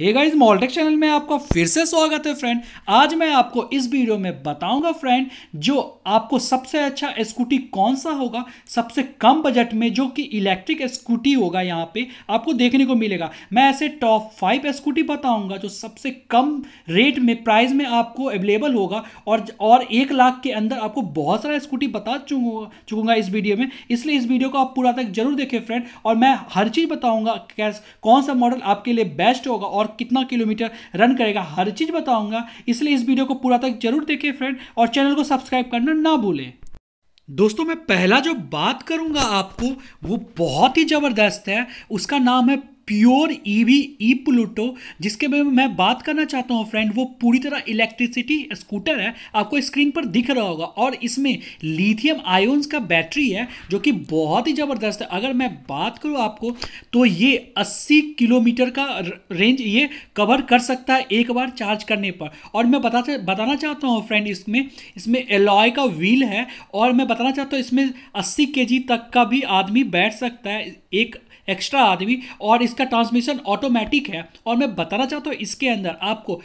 hey guys मॉलटेक channel में आपका फिर से स्वागत है फ्रेंड आज मैं आपको इस वीडियो में बताऊंगा फ्रेंड जो आपको सबसे अच्छा स्कूटी कौन सा होगा सबसे कम बजट में जो कि इलेक्ट्रिक स्कूटी होगा यहाँ पे आपको देखने को मिलेगा मैं ऐसे टॉप फाइव स्कूटी बताऊंगा जो सबसे कम रेट में प्राइस में आपको अवेलेबल होगा और और एक लाख के अंदर आपको बहुत सारा स्कूटी बता चुकूंगा चुकूंगा इस वीडियो में इसलिए इस वीडियो को आप पूरा तक जरूर देखें फ्रेंड और मैं हर चीज़ बताऊँगा कौन सा मॉडल आपके लिए बेस्ट होगा और और कितना किलोमीटर रन करेगा हर चीज़ बताऊंगा इसलिए इस वीडियो को पूरा तक जरूर देखें फ्रेंड और चैनल को सब्सक्राइब करना ना भूलें दोस्तों मैं पहला जो बात करूंगा आपको वो बहुत ही ज़बरदस्त है उसका नाम है प्योर ईवी ई प्लूटो जिसके बारे में मैं बात करना चाहता हूँ फ्रेंड वो पूरी तरह इलेक्ट्रिसिटी स्कूटर है आपको स्क्रीन पर दिख रहा होगा और इसमें लिथियम आयोन्स का बैटरी है जो कि बहुत ही ज़बरदस्त है अगर मैं बात करूँ आपको तो ये 80 किलोमीटर का रेंज ये कवर कर सकता है एक बार चार्ज करने पर और मैं बता बताना चाहता हूँ फ्रेंड इसमें इसमें एलॉय का व्हील है और मैं बताना चाहता हूँ इसमें अस्सी के तक का भी आदमी बैठ सकता है एक एक्स्ट्रा आदमी और इसका ट्रांसमिशन ऑटोमेटिक है और मैं बताना चाहता हूँ इसके अंदर आपको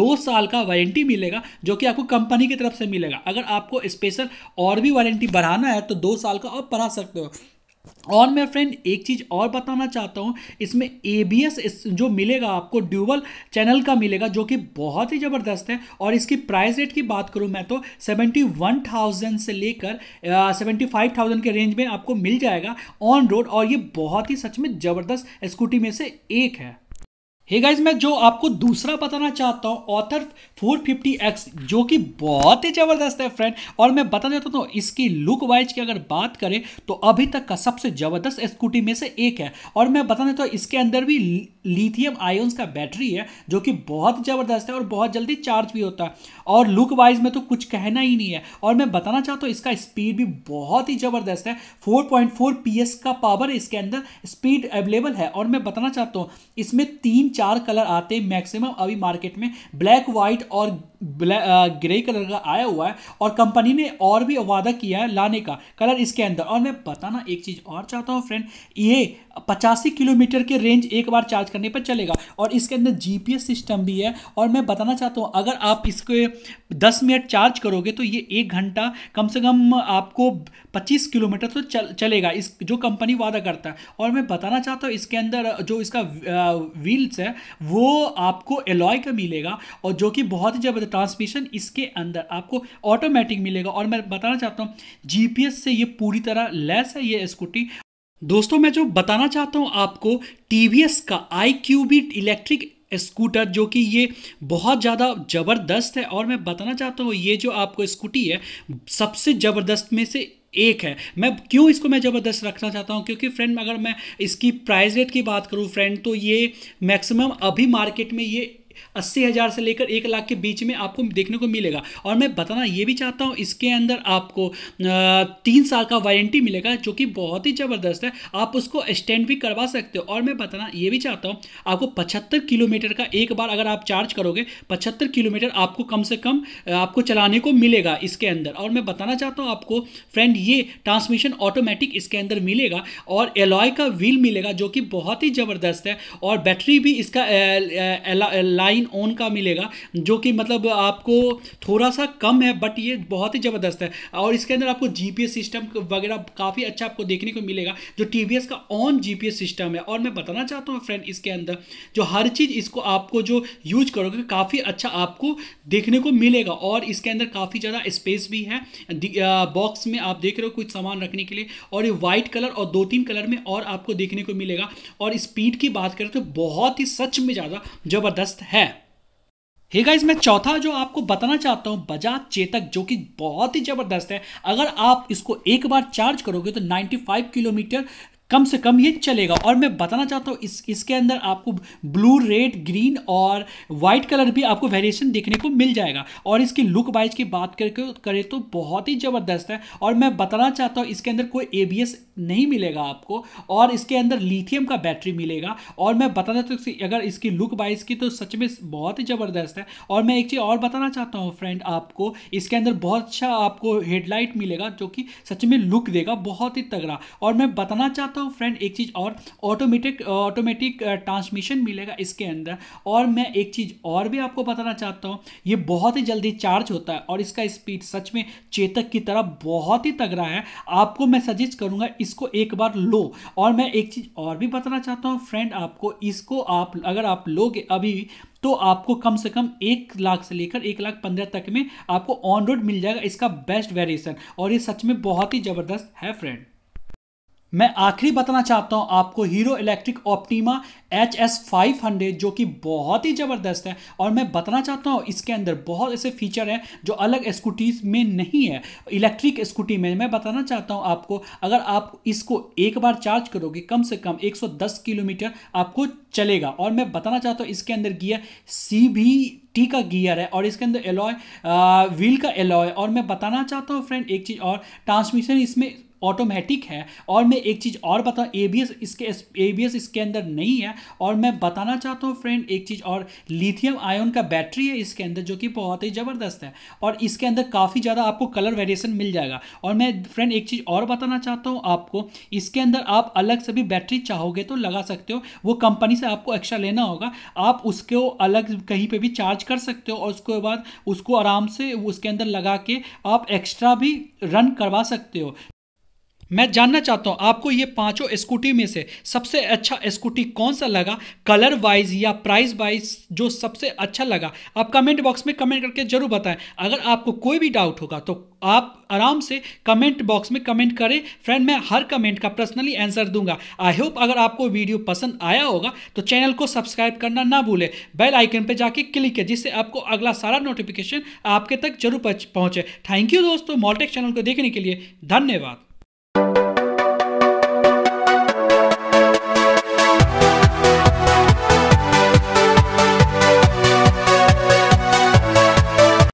दो साल का वारंटी मिलेगा जो कि आपको कंपनी की तरफ से मिलेगा अगर आपको स्पेशल और भी वारंटी बढ़ाना है तो दो साल का आप बढ़ा सकते हो और मैं फ्रेंड एक चीज़ और बताना चाहता हूँ इसमें ए बी एस जो मिलेगा आपको ड्यूबल चैनल का मिलेगा जो कि बहुत ही ज़बरदस्त है और इसकी प्राइस रेट की बात करूँ मैं तो सेवेंटी वन थाउजेंड से लेकर सेवेंटी फाइव थाउजेंड के रेंज में आपको मिल जाएगा ऑन रोड और ये बहुत ही सच में ज़बरदस्त स्कूटी में से एक है हे hey गाइज मैं जो आपको दूसरा बताना चाहता हूँ ऑथर एक्स जो कि बहुत ही ज़बरदस्त है फ्रेंड और मैं बता देता हूँ इसकी लुक वाइज की अगर बात करें तो अभी तक का सबसे ज़बरदस्त स्कूटी में से एक है और मैं बता देता हूँ इसके अंदर भी लिथियम आयोन्स का बैटरी है जो कि बहुत ज़बरदस्त है और बहुत जल्दी चार्ज भी होता है और लुक वाइज में तो कुछ कहना ही नहीं है और मैं बताना चाहता हूँ इसका स्पीड भी बहुत ही ज़बरदस्त है पी एस का पावर इसके अंदर स्पीड अवेलेबल है और मैं बताना चाहता हूँ इसमें तीन चार कलर आते हैं मैक्सिमम अभी मार्केट में ब्लैक व्हाइट और ग्रे कलर का आया हुआ है और कंपनी ने और भी वादा किया है लाने का कलर इसके अंदर और मैं बताना एक चीज़ और चाहता हूँ फ्रेंड ये पचासी किलोमीटर के रेंज एक बार चार्ज करने पर चलेगा और इसके अंदर जीपीएस सिस्टम भी है और मैं बताना चाहता हूँ अगर आप इसको दस मिनट चार्ज करोगे तो ये एक घंटा कम से कम आपको पच्चीस किलोमीटर तो चल चलेगा इस जो कंपनी वादा करता है और मैं बताना चाहता हूँ इसके अंदर जो इसका व्हील्स है वो आपको एलॉय का मिलेगा और जो कि बहुत ही ज़बरदस्त ट्रांसमिशन इसके अंदर आपको ऑटोमेटिक मिलेगा और मैं बताना चाहता हूँ जीपीएस से ये पूरी तरह लेस है ये स्कूटी दोस्तों मैं जो बताना चाहता हूँ आपको टी का आई इलेक्ट्रिक स्कूटर जो कि ये बहुत ज़्यादा ज़बरदस्त है और मैं बताना चाहता हूँ ये जो आपको स्कूटी है सबसे ज़बरदस्त में से एक है मैं क्यों इसको मैं ज़बरदस्त रखना चाहता हूँ क्योंकि फ्रेंड अगर मैं इसकी प्राइस रेट की बात करूँ फ्रेंड तो ये मैक्सिमम अभी मार्केट में ये अस्सी हज़ार से लेकर एक लाख के बीच में आपको देखने को मिलेगा और मैं बताना ये भी चाहता हूँ इसके अंदर आपको तीन साल का वारंटी मिलेगा जो कि बहुत ही ज़बरदस्त है आप उसको एक्सटेंड भी करवा सकते हो और मैं बताना ये भी चाहता हूँ आपको पचहत्तर किलोमीटर का एक बार अगर आप चार्ज करोगे पचहत्तर किलोमीटर आपको कम से कम आपको चलाने को मिलेगा इसके अंदर और मैं बताना चाहता हूँ आपको फ्रेंड ये ट्रांसमिशन ऑटोमेटिक इसके अंदर मिलेगा और एलॉय का व्हील मिलेगा जो कि बहुत ही ज़बरदस्त है और बैटरी भी इसका एला, साइन ऑन का मिलेगा जो कि मतलब आपको थोड़ा सा कम है बट ये बहुत ही ज़बरदस्त है और इसके अंदर आपको जी सिस्टम वगैरह काफ़ी अच्छा आपको देखने को मिलेगा जो टी का ऑन जी सिस्टम है और मैं बताना चाहता हूँ फ्रेंड इसके अंदर जो हर चीज़ इसको आपको जो यूज करोगे काफ़ी अच्छा आपको देखने को मिलेगा और इसके अंदर काफ़ी ज़्यादा स्पेस भी है बॉक्स में आप देख रहे हो कुछ सामान रखने के लिए और ये वाइट कलर और दो तीन कलर में और आपको देखने को मिलेगा और स्पीड की बात करें तो बहुत ही सच में ज़्यादा ज़बरदस्त है है हे hey गाइज मैं चौथा जो आपको बताना चाहता हूँ बजाज चेतक जो कि बहुत ही ज़बरदस्त है अगर आप इसको एक बार चार्ज करोगे तो 95 किलोमीटर कम से कम ये चलेगा और मैं बताना चाहता हूँ इस इसके अंदर आपको ब्लू रेड ग्रीन और वाइट कलर भी आपको वेरिएशन देखने को मिल जाएगा और इसकी लुक वाइज की बात करके करें तो बहुत ही ज़बरदस्त है और मैं बताना चाहता हूँ इसके अंदर कोई ए नहीं मिलेगा आपको और इसके अंदर लिथियम का बैटरी मिलेगा और मैं बताना चाहता हूँ अगर इसकी लुक वाइज की तो सच में बहुत ही ज़बरदस्त है और मैं एक चीज़ और बताना चाहता हूँ फ्रेंड आपको इसके अंदर बहुत अच्छा आपको हेडलाइट मिलेगा जो कि सच में लुक देगा बहुत ही तगड़ा और मैं बताना चाहता हूँ तो फ्रेंड एक चीज़ और ऑटोमेटिक ऑटोमेटिक ट्रांसमिशन मिलेगा इसके अंदर और मैं एक चीज़ और भी आपको बताना चाहता हूँ ये बहुत ही जल्दी चार्ज होता है और इसका स्पीड सच में चेतक की तरह बहुत ही तगड़ा है आपको मैं सजेस्ट करूँगा इसको एक बार लो और मैं एक चीज़ और भी बताना चाहता हूँ फ्रेंड आपको इसको आप अगर आप लोगे अभी तो आपको कम से कम एक लाख से लेकर एक लाख पंद्रह तक में आपको ऑन रोड मिल जाएगा इसका बेस्ट वेरिएशन और ये सच में बहुत ही ज़बरदस्त है फ्रेंड मैं आखिरी बताना चाहता हूं आपको Hero Electric Optima H S five hundred जो कि बहुत ही ज़बरदस्त है और मैं बताना चाहता हूं इसके अंदर बहुत ऐसे फीचर हैं जो अलग स्कूटीज़ में नहीं है इलेक्ट्रिक स्कूटी में मैं बताना चाहता हूं आपको अगर आप इसको एक बार चार्ज करोगे कम से कम 110 किलोमीटर आपको चलेगा और मैं बताना चाहता हूँ इसके अंदर गियर सी भी टी का गियर है और इसके अंदर एलॉय व्हील का एलॉय और मैं बताना चाहता हूँ फ्रेंड एक चीज़ और ट्रांसमिशन इसमें ऑटोमेटिक है और मैं एक चीज़ और बता ए बी एस इसके ए बी एस इसके अंदर नहीं है और मैं बताना चाहता हूँ फ्रेंड एक चीज़ और लिथियम आयन का बैटरी है इसके अंदर जो कि बहुत ही ज़बरदस्त है और इसके अंदर काफ़ी ज़्यादा आपको कलर वेरिएशन मिल जाएगा और मैं फ्रेंड एक चीज़ और बताना चाहता हूँ आपको इसके अंदर आप अलग से भी बैटरी चाहोगे तो लगा सकते हो वो कंपनी से आपको एक्स्ट्रा लेना होगा आप उसको अलग कहीं पर भी चार्ज कर सकते हो और उसके बाद उसको आराम से उसके अंदर लगा के आप एक्स्ट्रा भी रन करवा सकते हो मैं जानना चाहता हूँ आपको ये पांचों स्कूटी में से सबसे अच्छा स्कूटी कौन सा लगा कलर वाइज या प्राइस वाइज जो सबसे अच्छा लगा आप कमेंट बॉक्स में कमेंट करके जरूर बताएं अगर आपको कोई भी डाउट होगा तो आप आराम से कमेंट बॉक्स में कमेंट करें फ्रेंड मैं हर कमेंट का पर्सनली आंसर दूंगा आई होप अगर आपको वीडियो पसंद आया होगा तो चैनल को सब्सक्राइब करना ना भूलें बेल आइकन पर जाके क्लिक है जिससे आपको अगला सारा नोटिफिकेशन आपके तक जरूर पहुंचे थैंक यू दोस्तों मॉलटेक चैनल को देखने के लिए धन्यवाद